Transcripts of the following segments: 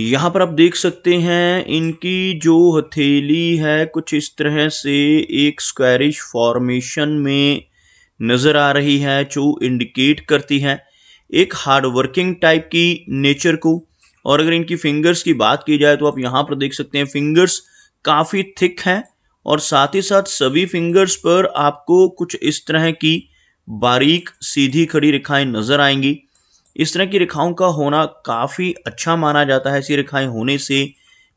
यहाँ पर आप देख सकते हैं इनकी जो हथेली है कुछ इस तरह से एक स्क्वायरिश फॉर्मेशन में नजर आ रही है जो इंडिकेट करती है एक हार्ड वर्किंग टाइप की नेचर को और अगर इनकी फिंगर्स की बात की जाए तो आप यहाँ पर देख सकते हैं फिंगर्स काफी थिक हैं और साथ ही साथ सभी फिंगर्स पर आपको कुछ इस तरह की बारीक सीधी खड़ी रेखाएं नजर आएंगी इस तरह की रेखाओं का होना काफ़ी अच्छा माना जाता है ऐसी रेखाएं होने से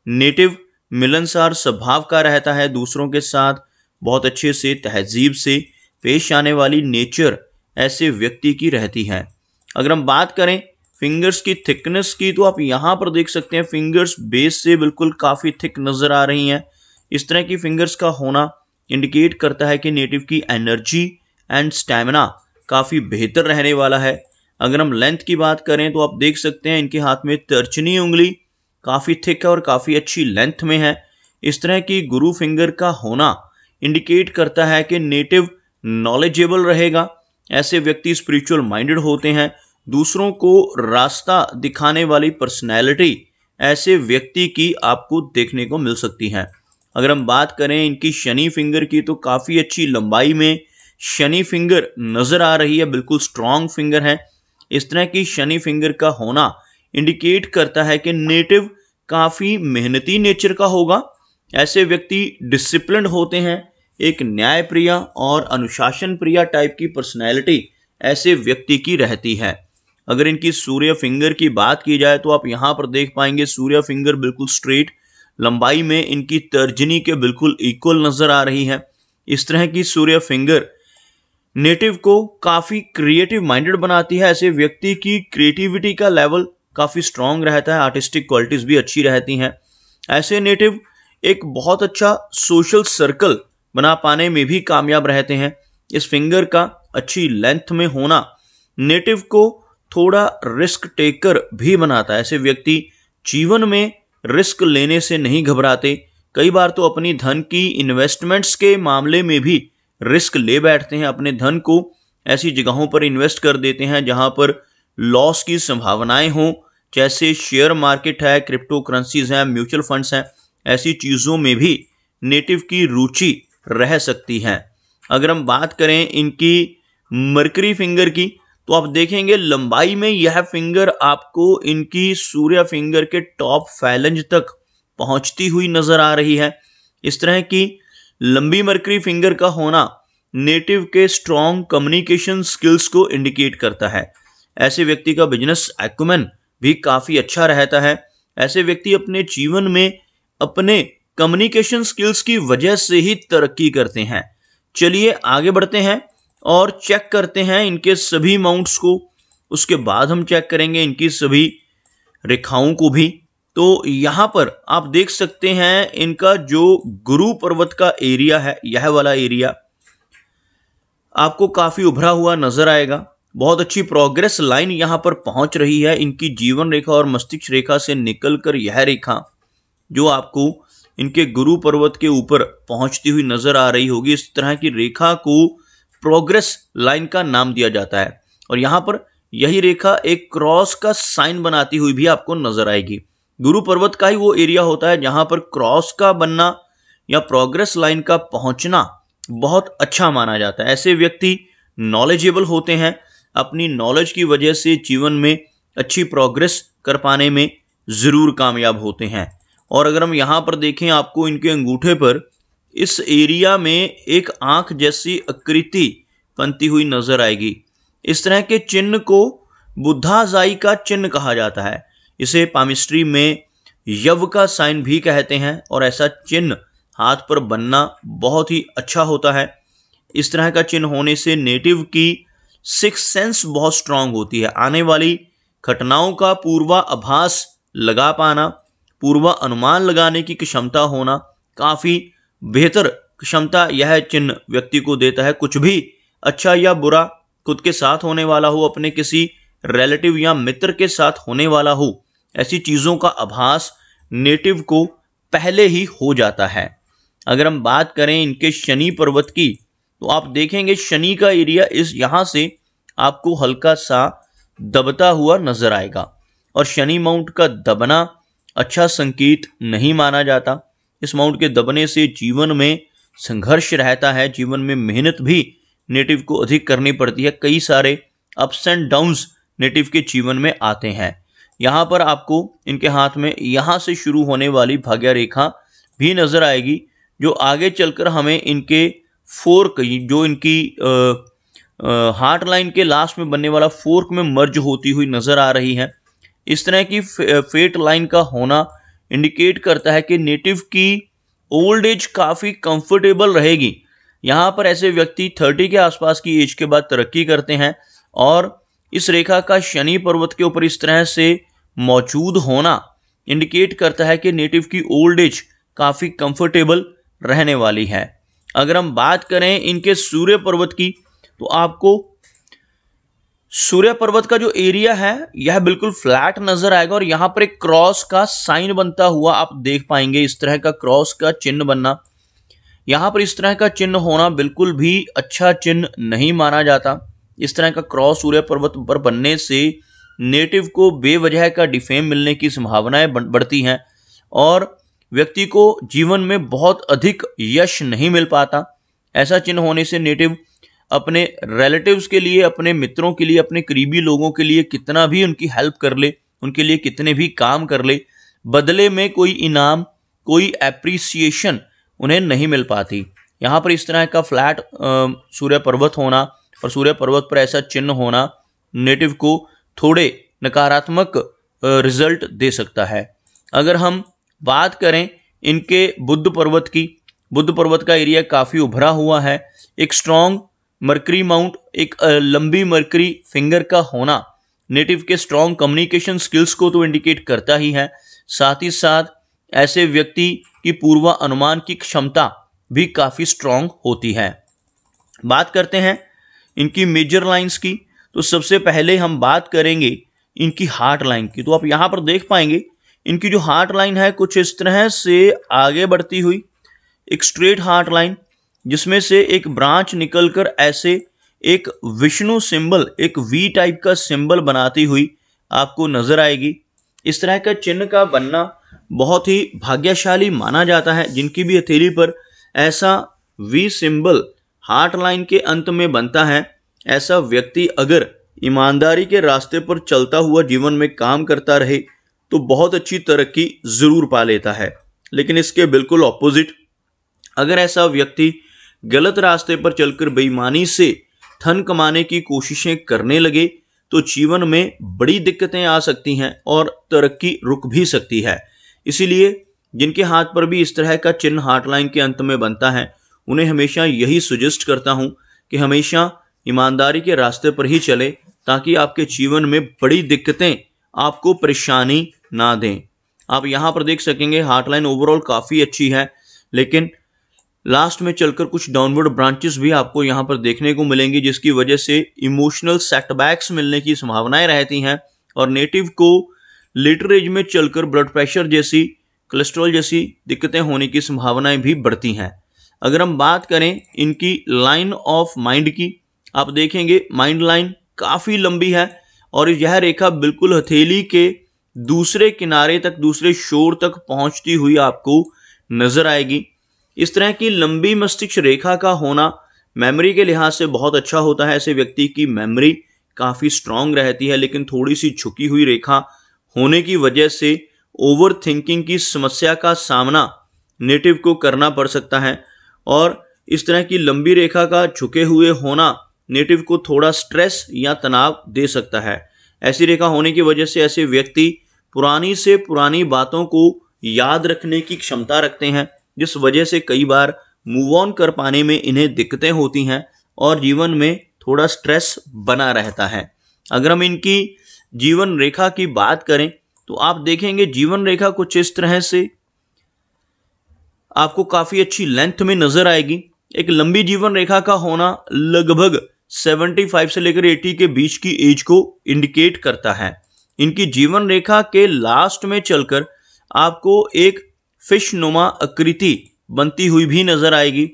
नेटिव मिलनसार स्वभाव का रहता है दूसरों के साथ बहुत अच्छे से तहजीब से पेश आने वाली नेचर ऐसे व्यक्ति की रहती है अगर हम बात करें फिंगर्स की थिकनेस की तो आप यहाँ पर देख सकते हैं फिंगर्स बेस से बिल्कुल काफ़ी थिक नज़र आ रही हैं इस तरह की फिंगर्स का होना इंडिकेट करता है कि नेटिव की एनर्जी एंड स्टैमिना काफ़ी बेहतर रहने वाला है अगर हम लेंथ की बात करें तो आप देख सकते हैं इनके हाथ में तर्चनी उंगली काफ़ी थिक है और काफ़ी अच्छी लेंथ में है इस तरह की गुरु फिंगर का होना इंडिकेट करता है कि नेटिव नॉलेजेबल रहेगा ऐसे व्यक्ति स्पिरिचुअल माइंडेड होते हैं दूसरों को रास्ता दिखाने वाली पर्सनैलिटी ऐसे व्यक्ति की आपको देखने को मिल सकती है अगर हम बात करें इनकी शनि फिंगर की तो काफ़ी अच्छी लंबाई में शनि फिंगर नज़र आ रही है बिल्कुल स्ट्रांग फिंगर है इस तरह की शनि फिंगर का होना इंडिकेट करता है कि नेटिव काफ़ी मेहनती नेचर का होगा ऐसे व्यक्ति डिसिप्लिन होते हैं एक न्याय और अनुशासन प्रिय टाइप की पर्सनैलिटी ऐसे व्यक्ति की रहती है अगर इनकी सूर्य फिंगर की बात की जाए तो आप यहाँ पर देख पाएंगे सूर्य फिंगर बिल्कुल स्ट्रेट लंबाई में इनकी तर्जनी के बिल्कुल इक्वल नज़र आ रही है इस तरह की सूर्य फिंगर नेटिव को काफ़ी क्रिएटिव माइंडेड बनाती है ऐसे व्यक्ति की क्रिएटिविटी का लेवल काफ़ी स्ट्रांग रहता है आर्टिस्टिक क्वालिटीज़ भी अच्छी रहती हैं ऐसे नेटिव एक बहुत अच्छा सोशल सर्कल बना पाने में भी कामयाब रहते हैं इस फिंगर का अच्छी लेंथ में होना नेटिव को थोड़ा रिस्क टेकर भी बनाता है ऐसे व्यक्ति जीवन में रिस्क लेने से नहीं घबराते कई बार तो अपनी धन की इन्वेस्टमेंट्स के मामले में भी रिस्क ले बैठते हैं अपने धन को ऐसी जगहों पर इन्वेस्ट कर देते हैं जहां पर लॉस की संभावनाएं हों जैसे शेयर मार्केट है क्रिप्टो करेंसीज हैं म्यूचुअल फंड्स हैं ऐसी चीज़ों में भी नेटिव की रुचि रह सकती है अगर हम बात करें इनकी मरकरी फिंगर की तो आप देखेंगे लंबाई में यह फिंगर आपको इनकी सूर्य फिंगर के टॉप फैलेंज तक पहुंचती हुई नजर आ रही है इस तरह की लंबी मरकरी फिंगर का होना नेटिव के स्ट्रॉन्ग कम्युनिकेशन स्किल्स को इंडिकेट करता है ऐसे व्यक्ति का बिजनेस एक्मेन भी काफ़ी अच्छा रहता है ऐसे व्यक्ति अपने जीवन में अपने कम्युनिकेशन स्किल्स की वजह से ही तरक्की करते हैं चलिए आगे बढ़ते हैं और चेक करते हैं इनके सभी अमाउंट्स को उसके बाद हम चेक करेंगे इनकी सभी रेखाओं को भी तो यहाँ पर आप देख सकते हैं इनका जो गुरु पर्वत का एरिया है यह वाला एरिया आपको काफ़ी उभरा हुआ नज़र आएगा बहुत अच्छी प्रोग्रेस लाइन यहाँ पर पहुँच रही है इनकी जीवन रेखा और मस्तिष्क रेखा से निकलकर यह रेखा जो आपको इनके गुरु पर्वत के ऊपर पहुंचती हुई नजर आ रही होगी इस तरह की रेखा को प्रोग्रेस लाइन का नाम दिया जाता है और यहां पर यही रेखा एक क्रॉस का साइन बनाती हुई भी आपको नजर आएगी गुरु पर्वत का ही वो एरिया होता है जहां पर क्रॉस का बनना या प्रोग्रेस लाइन का पहुंचना बहुत अच्छा माना जाता है ऐसे व्यक्ति नॉलेजेबल होते हैं अपनी नॉलेज की वजह से जीवन में अच्छी प्रोग्रेस कर पाने में ज़रूर कामयाब होते हैं और अगर हम यहाँ पर देखें आपको इनके अंगूठे पर इस एरिया में एक आंख जैसी आकृति बनती हुई नजर आएगी इस तरह के चिन्ह को बुद्धाजाई का चिन्ह कहा जाता है इसे पामिस्ट्री में यव का साइन भी कहते हैं और ऐसा चिन्ह हाथ पर बनना बहुत ही अच्छा होता है इस तरह का चिन्ह होने से नेटिव की सिक्स सेंस बहुत स्ट्रांग होती है आने वाली घटनाओं का पूर्वा अभास लगा पाना पूर्वा अनुमान लगाने की क्षमता होना काफ़ी बेहतर क्षमता यह चिन्ह व्यक्ति को देता है कुछ भी अच्छा या बुरा खुद के साथ होने वाला हो अपने किसी रिलेटिव या मित्र के साथ होने वाला हो ऐसी चीज़ों का आभास नेटिव को पहले ही हो जाता है अगर हम बात करें इनके शनि पर्वत की तो आप देखेंगे शनि का एरिया इस यहाँ से आपको हल्का सा दबता हुआ नजर आएगा और शनि माउंट का दबना अच्छा संकेत नहीं माना जाता इस माउंट के दबने से जीवन में संघर्ष रहता है जीवन में मेहनत भी नेटिव को अधिक करनी पड़ती है कई सारे अप्स एंड डाउन्स नेटिव के जीवन में आते हैं यहाँ पर आपको इनके हाथ में यहाँ से शुरू होने वाली भाग्य रेखा भी नज़र आएगी जो आगे चलकर हमें इनके फोर्क जो इनकी हार्ट लाइन के लास्ट में बनने वाला फोर्क में मर्ज होती हुई नज़र आ रही है इस तरह की फे, फेट लाइन का होना इंडिकेट करता है कि नेटिव की ओल्ड एज काफ़ी कंफर्टेबल रहेगी यहाँ पर ऐसे व्यक्ति थर्टी के आसपास की एज के बाद तरक्की करते हैं और इस रेखा का शनि पर्वत के ऊपर इस तरह से मौजूद होना इंडिकेट करता है कि नेटिव की ओल्ड एज काफ़ी कंफर्टेबल रहने वाली है अगर हम बात करें इनके सूर्य पर्वत की तो आपको सूर्य पर्वत का जो एरिया है यह बिल्कुल फ्लैट नजर आएगा और यहां पर एक क्रॉस का साइन बनता हुआ आप देख पाएंगे इस तरह का क्रॉस का चिन्ह बनना यहां पर इस तरह का चिन्ह होना बिल्कुल भी अच्छा चिन्ह नहीं माना जाता इस तरह का क्रॉस सूर्य पर्वत पर बनने से नेटिव को बेवजह का डिफेम मिलने की संभावनाएं बढ़ती हैं और व्यक्ति को जीवन में बहुत अधिक यश नहीं मिल पाता ऐसा चिन्ह होने से नेटिव अपने रिलेटिव्स के लिए अपने मित्रों के लिए अपने करीबी लोगों के लिए कितना भी उनकी हेल्प कर ले उनके लिए कितने भी काम कर ले बदले में कोई इनाम कोई एप्रिसिएशन उन्हें नहीं मिल पाती यहाँ पर इस तरह का फ्लैट सूर्य पर्वत होना और सूर्य पर्वत पर ऐसा चिन्ह होना नेटिव को थोड़े नकारात्मक रिजल्ट दे सकता है अगर हम बात करें इनके बुद्ध पर्वत की बुद्ध पर्वत का एरिया काफ़ी उभरा हुआ है एक स्ट्रॉन्ग मर्करी माउंट एक लंबी मर्करी फिंगर का होना नेटिव के स्ट्रॉन्ग कम्युनिकेशन स्किल्स को तो इंडिकेट करता ही है साथ ही साथ ऐसे व्यक्ति की पूर्वा अनुमान की क्षमता भी काफ़ी स्ट्रॉन्ग होती है बात करते हैं इनकी मेजर लाइंस की तो सबसे पहले हम बात करेंगे इनकी हार्ट लाइन की तो आप यहाँ पर देख पाएंगे इनकी जो हार्ट लाइन है कुछ इस तरह से आगे बढ़ती हुई एक स्ट्रेट हार्ट लाइन जिसमें से एक ब्रांच निकलकर ऐसे एक विष्णु सिंबल एक वी टाइप का सिंबल बनाती हुई आपको नजर आएगी इस तरह का चिन्ह का बनना बहुत ही भाग्यशाली माना जाता है जिनकी भी हथेली पर ऐसा वी सिंबल हार्ट लाइन के अंत में बनता है ऐसा व्यक्ति अगर ईमानदारी के रास्ते पर चलता हुआ जीवन में काम करता रहे तो बहुत अच्छी तरक्की ज़रूर पा लेता है लेकिन इसके बिल्कुल ऑपोजिट अगर ऐसा व्यक्ति गलत रास्ते पर चलकर बेईमानी से धन कमाने की कोशिशें करने लगे तो जीवन में बड़ी दिक्कतें आ सकती हैं और तरक्की रुक भी सकती है इसीलिए जिनके हाथ पर भी इस तरह का चिन्ह हार्टलाइन के अंत में बनता है उन्हें हमेशा यही सुजेस्ट करता हूँ कि हमेशा ईमानदारी के रास्ते पर ही चले ताकि आपके जीवन में बड़ी दिक्कतें आपको परेशानी ना दें आप यहाँ पर देख सकेंगे हार्टलाइन ओवरऑल काफ़ी अच्छी है लेकिन लास्ट में चलकर कुछ डाउनवर्ड ब्रांचेस भी आपको यहाँ पर देखने को मिलेंगी जिसकी वजह से इमोशनल सेटबैक्स मिलने की संभावनाएं रहती हैं और नेटिव को लेटर एज में चलकर ब्लड प्रेशर जैसी कोलेस्ट्रॉल जैसी दिक्कतें होने की संभावनाएं भी बढ़ती हैं अगर हम बात करें इनकी लाइन ऑफ माइंड की आप देखेंगे माइंड लाइन काफ़ी लंबी है और यह रेखा बिल्कुल हथेली के दूसरे किनारे तक दूसरे शोर तक पहुंचती हुई आपको नजर आएगी इस तरह की लंबी मस्तिष्क रेखा का होना मेमोरी के लिहाज से बहुत अच्छा होता है ऐसे व्यक्ति की मेमोरी काफ़ी स्ट्रांग रहती है लेकिन थोड़ी सी झुकी हुई रेखा होने की वजह से ओवर थिंकिंग की समस्या का सामना नेटिव को करना पड़ सकता है और इस तरह की लंबी रेखा का झुके हुए होना नेटिव को थोड़ा स्ट्रेस या तनाव दे सकता है ऐसी रेखा होने की वजह से ऐसे व्यक्ति पुरानी से पुरानी बातों को याद रखने की क्षमता रखते हैं जिस वजह से कई बार मूव ऑन कर पाने में इन्हें दिक्कतें होती हैं और जीवन में थोड़ा स्ट्रेस बना रहता है अगर हम इनकी जीवन रेखा की बात करें तो आप देखेंगे जीवन रेखा कुछ इस तरह से आपको काफ़ी अच्छी लेंथ में नज़र आएगी एक लंबी जीवन रेखा का होना लगभग 75 से लेकर 80 के बीच की एज को इंडिकेट करता है इनकी जीवन रेखा के लास्ट में चलकर आपको एक फिश नुमा आकृति बनती हुई भी नज़र आएगी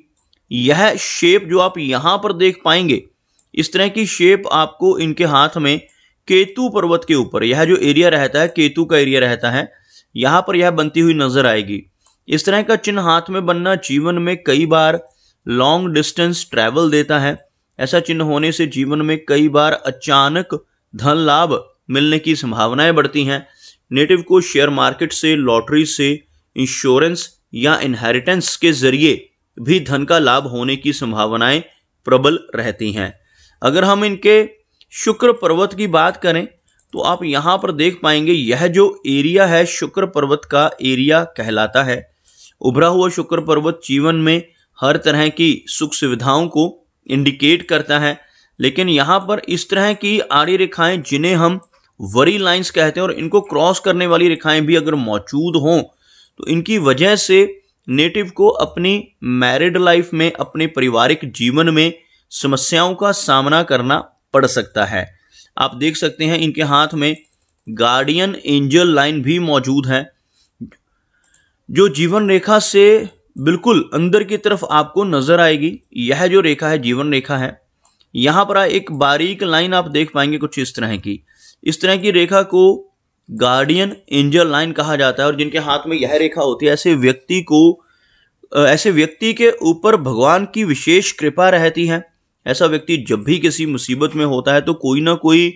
यह शेप जो आप यहाँ पर देख पाएंगे इस तरह की शेप आपको इनके हाथ में केतु पर्वत के ऊपर यह जो एरिया रहता है केतु का एरिया रहता है यहाँ पर यह बनती हुई नजर आएगी इस तरह का चिन्ह हाथ में बनना जीवन में कई बार लॉन्ग डिस्टेंस ट्रैवल देता है ऐसा चिन्ह होने से जीवन में कई बार अचानक धन लाभ मिलने की संभावनाएं बढ़ती हैं नेटिव को शेयर मार्केट से लॉटरी से इंश्योरेंस या इनहेरिटेंस के जरिए भी धन का लाभ होने की संभावनाएं प्रबल रहती हैं अगर हम इनके शुक्र पर्वत की बात करें तो आप यहाँ पर देख पाएंगे यह जो एरिया है शुक्र पर्वत का एरिया कहलाता है उभरा हुआ शुक्र पर्वत जीवन में हर तरह की सुख सुविधाओं को इंडिकेट करता है लेकिन यहाँ पर इस तरह की आड़ी रेखाएं जिन्हें हम वरी लाइंस कहते हैं और इनको क्रॉस करने वाली रेखाएं भी अगर मौजूद हों तो इनकी वजह से नेटिव को अपनी मैरिड लाइफ में अपने पारिवारिक जीवन में समस्याओं का सामना करना पड़ सकता है आप देख सकते हैं इनके हाथ में गार्डियन एंजल लाइन भी मौजूद है जो जीवन रेखा से बिल्कुल अंदर की तरफ आपको नजर आएगी यह जो रेखा है जीवन रेखा है यहाँ पर एक बारीक लाइन आप देख पाएंगे कुछ इस तरह की इस तरह की रेखा को गार्डियन एंजल लाइन कहा जाता है और जिनके हाथ में यह रेखा होती है ऐसे व्यक्ति को ऐसे व्यक्ति के ऊपर भगवान की विशेष कृपा रहती है ऐसा व्यक्ति जब भी किसी मुसीबत में होता है तो कोई ना कोई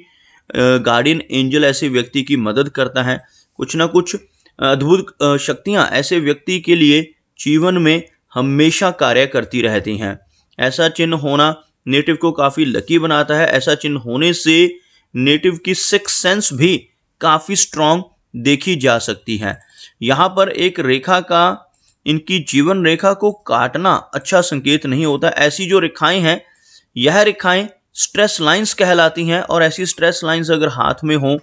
गार्डियन एंजल ऐसे व्यक्ति की मदद करता है कुछ ना कुछ अद्भुत शक्तियाँ ऐसे व्यक्ति के लिए जीवन में हमेशा कार्य करती रहती हैं ऐसा चिन्ह होना नेटिव को काफ़ी लकी बनाता है ऐसा चिन्ह होने से नेटिव की सिक्स सेंस भी काफ़ी स्ट्रांग देखी जा सकती है यहाँ पर एक रेखा का इनकी जीवन रेखा को काटना अच्छा संकेत नहीं होता ऐसी जो रेखाएं हैं यह रेखाएं स्ट्रेस लाइंस कहलाती हैं और ऐसी स्ट्रेस लाइंस अगर हाथ में हों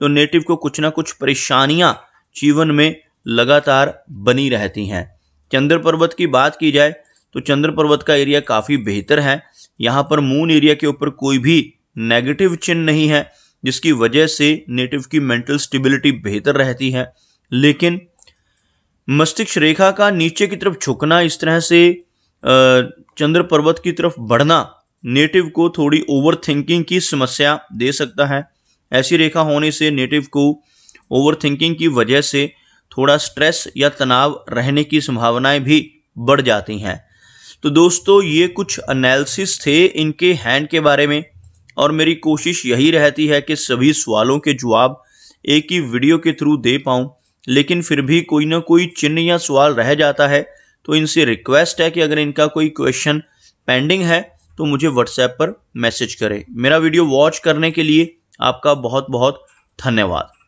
तो नेटिव को कुछ ना कुछ परेशानियाँ जीवन में लगातार बनी रहती हैं चंद्र पर्वत की बात की जाए तो चंद्र पर्वत का एरिया काफ़ी बेहतर है यहाँ पर मून एरिया के ऊपर कोई भी नेगेटिव चिन्ह नहीं है जिसकी वजह से नेटिव की मेंटल स्टेबिलिटी बेहतर रहती है लेकिन मस्तिष्क रेखा का नीचे की तरफ झुकना इस तरह से चंद्र पर्वत की तरफ बढ़ना नेटिव को थोड़ी ओवर थिंकिंग की समस्या दे सकता है ऐसी रेखा होने से नेटिव को ओवरथिंकिंग की वजह से थोड़ा स्ट्रेस या तनाव रहने की संभावनाएं भी बढ़ जाती हैं तो दोस्तों ये कुछ एनालिसिस थे इनके हैंड के बारे में और मेरी कोशिश यही रहती है कि सभी सवालों के जवाब एक ही वीडियो के थ्रू दे पाऊँ लेकिन फिर भी कोई ना कोई चिन्ह या सवाल रह जाता है तो इनसे रिक्वेस्ट है कि अगर इनका कोई क्वेश्चन पेंडिंग है तो मुझे व्हाट्सएप पर मैसेज करें मेरा वीडियो वॉच करने के लिए आपका बहुत बहुत धन्यवाद